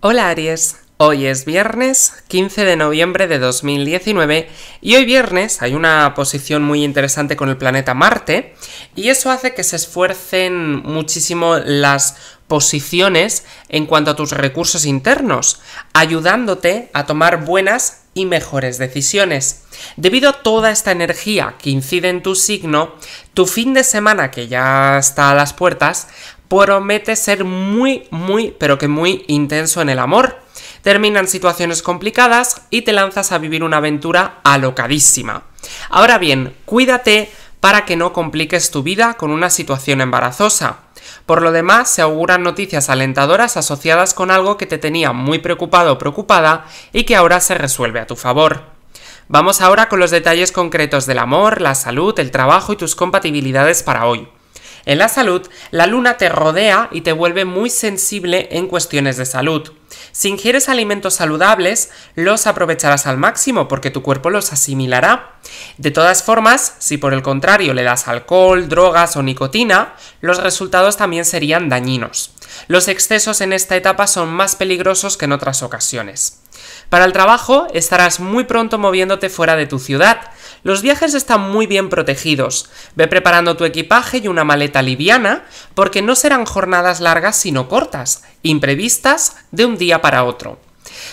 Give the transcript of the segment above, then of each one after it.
Hola Aries, hoy es viernes 15 de noviembre de 2019 y hoy viernes hay una posición muy interesante con el planeta Marte y eso hace que se esfuercen muchísimo las posiciones en cuanto a tus recursos internos, ayudándote a tomar buenas y mejores decisiones. Debido a toda esta energía que incide en tu signo, tu fin de semana que ya está a las puertas promete ser muy, muy, pero que muy intenso en el amor. Terminan situaciones complicadas y te lanzas a vivir una aventura alocadísima. Ahora bien, cuídate para que no compliques tu vida con una situación embarazosa. Por lo demás, se auguran noticias alentadoras asociadas con algo que te tenía muy preocupado o preocupada y que ahora se resuelve a tu favor. Vamos ahora con los detalles concretos del amor, la salud, el trabajo y tus compatibilidades para hoy. En la salud, la luna te rodea y te vuelve muy sensible en cuestiones de salud. Si ingieres alimentos saludables, los aprovecharás al máximo porque tu cuerpo los asimilará. De todas formas, si por el contrario le das alcohol, drogas o nicotina, los resultados también serían dañinos. Los excesos en esta etapa son más peligrosos que en otras ocasiones. Para el trabajo estarás muy pronto moviéndote fuera de tu ciudad. Los viajes están muy bien protegidos. Ve preparando tu equipaje y una maleta liviana, porque no serán jornadas largas sino cortas, imprevistas de un día para otro.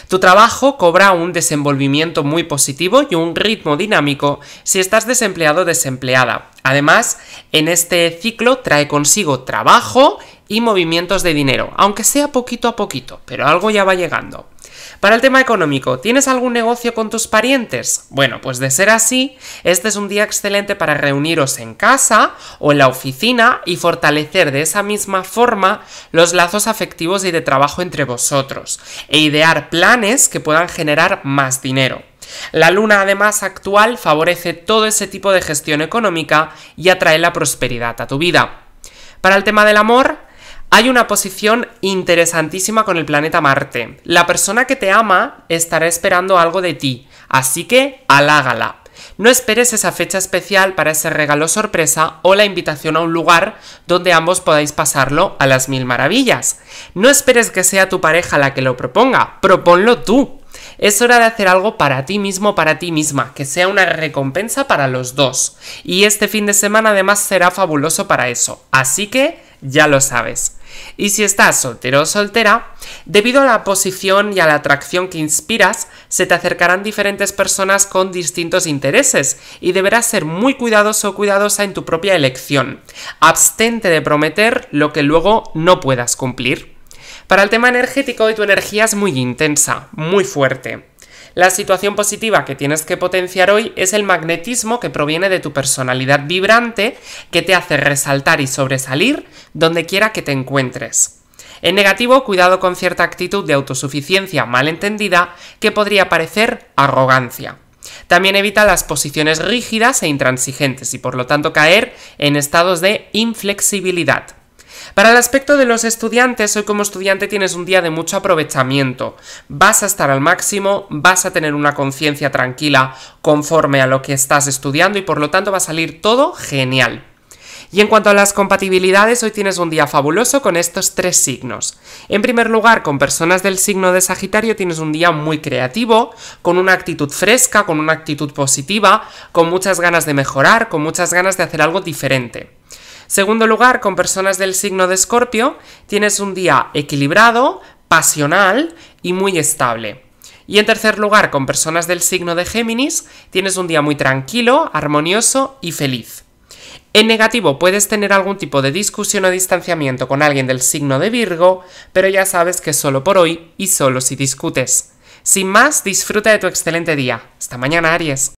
Tu trabajo cobra un desenvolvimiento muy positivo y un ritmo dinámico si estás desempleado o desempleada. Además, en este ciclo trae consigo trabajo y movimientos de dinero, aunque sea poquito a poquito, pero algo ya va llegando. Para el tema económico, ¿tienes algún negocio con tus parientes? Bueno, pues de ser así, este es un día excelente para reuniros en casa o en la oficina y fortalecer de esa misma forma los lazos afectivos y de trabajo entre vosotros, e idear planes que puedan generar más dinero. La luna además actual favorece todo ese tipo de gestión económica y atrae la prosperidad a tu vida. Para el tema del amor, hay una posición interesantísima con el planeta Marte. La persona que te ama estará esperando algo de ti, así que halágala. No esperes esa fecha especial para ese regalo sorpresa o la invitación a un lugar donde ambos podáis pasarlo a las mil maravillas. No esperes que sea tu pareja la que lo proponga, proponlo tú. Es hora de hacer algo para ti mismo, para ti misma, que sea una recompensa para los dos. Y este fin de semana además será fabuloso para eso. Así que ya lo sabes. Y si estás soltero o soltera, debido a la posición y a la atracción que inspiras, se te acercarán diferentes personas con distintos intereses y deberás ser muy cuidadoso o cuidadosa en tu propia elección. Abstente de prometer lo que luego no puedas cumplir. Para el tema energético, hoy tu energía es muy intensa, muy fuerte. La situación positiva que tienes que potenciar hoy es el magnetismo que proviene de tu personalidad vibrante que te hace resaltar y sobresalir donde quiera que te encuentres. En negativo, cuidado con cierta actitud de autosuficiencia malentendida que podría parecer arrogancia. También evita las posiciones rígidas e intransigentes y por lo tanto caer en estados de inflexibilidad. Para el aspecto de los estudiantes, hoy como estudiante tienes un día de mucho aprovechamiento. Vas a estar al máximo, vas a tener una conciencia tranquila conforme a lo que estás estudiando y por lo tanto va a salir todo genial. Y en cuanto a las compatibilidades, hoy tienes un día fabuloso con estos tres signos. En primer lugar, con personas del signo de Sagitario tienes un día muy creativo, con una actitud fresca, con una actitud positiva, con muchas ganas de mejorar, con muchas ganas de hacer algo diferente. Segundo lugar, con personas del signo de Escorpio, tienes un día equilibrado, pasional y muy estable. Y en tercer lugar, con personas del signo de Géminis, tienes un día muy tranquilo, armonioso y feliz. En negativo puedes tener algún tipo de discusión o distanciamiento con alguien del signo de Virgo, pero ya sabes que solo por hoy y solo si discutes. Sin más, disfruta de tu excelente día. Hasta mañana, Aries.